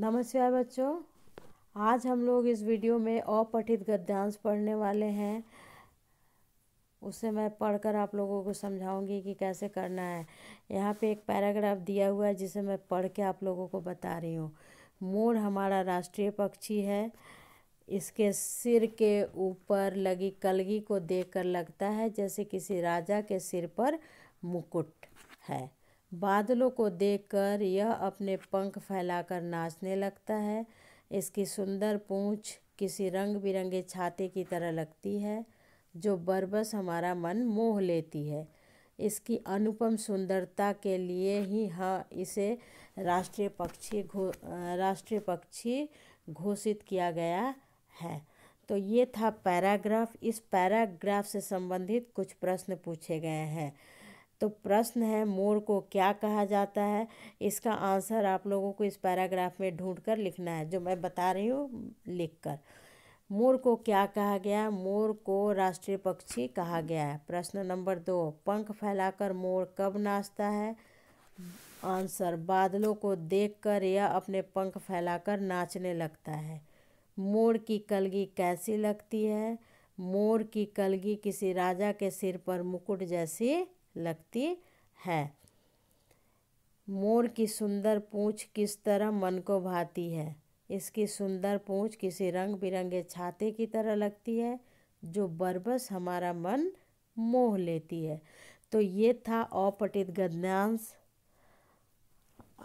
नमस्कार बच्चों आज हम लोग इस वीडियो में अपठित गद्यांश पढ़ने वाले हैं उसे मैं पढ़कर आप लोगों को समझाऊंगी कि कैसे करना है यहाँ पे एक पैराग्राफ दिया हुआ है जिसे मैं पढ़ के आप लोगों को बता रही हूँ मोर हमारा राष्ट्रीय पक्षी है इसके सिर के ऊपर लगी कलगी को देखकर लगता है जैसे किसी राजा के सिर पर मुकुट है बादलों को देखकर यह अपने पंख फैलाकर नाचने लगता है इसकी सुंदर पूंछ किसी रंग बिरंगे छाते की तरह लगती है जो बरबस हमारा मन मोह लेती है इसकी अनुपम सुंदरता के लिए ही हाँ इसे राष्ट्रीय पक्षी घो राष्ट्रीय पक्षी घोषित किया गया है तो ये था पैराग्राफ इस पैराग्राफ से संबंधित कुछ प्रश्न पूछे गए हैं तो प्रश्न है मोर को क्या कहा जाता है इसका आंसर आप लोगों को इस पैराग्राफ में ढूंढ कर लिखना है जो मैं बता रही हूँ लिख कर मोर को क्या कहा गया मोर को राष्ट्रीय पक्षी कहा गया है प्रश्न नंबर दो पंख फैलाकर मोर कब नाचता है आंसर बादलों को देखकर या अपने पंख फैलाकर नाचने लगता है मोर की कलगी कैसी लगती है मोर की कलगी किसी राजा के सिर पर मुकुट जैसी लगती है मोर की सुंदर पूंछ किस तरह मन को भाती है इसकी सुंदर पूंछ किसी रंग बिरंगे छाते की तरह लगती है जो बरबस हमारा मन मोह लेती है तो ये था अपटित गद्यांश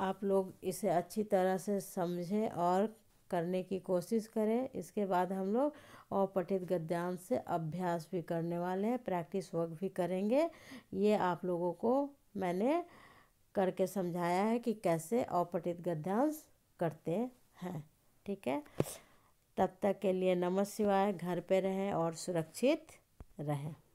आप लोग इसे अच्छी तरह से समझें और करने की कोशिश करें इसके बाद हम लोग अपठित गद्यांश से अभ्यास भी करने वाले हैं प्रैक्टिस वर्क भी करेंगे ये आप लोगों को मैंने करके समझाया है कि कैसे अपठित गद्यांश करते हैं ठीक है तब तक के लिए नमः शिवाय घर पे रहें और सुरक्षित रहें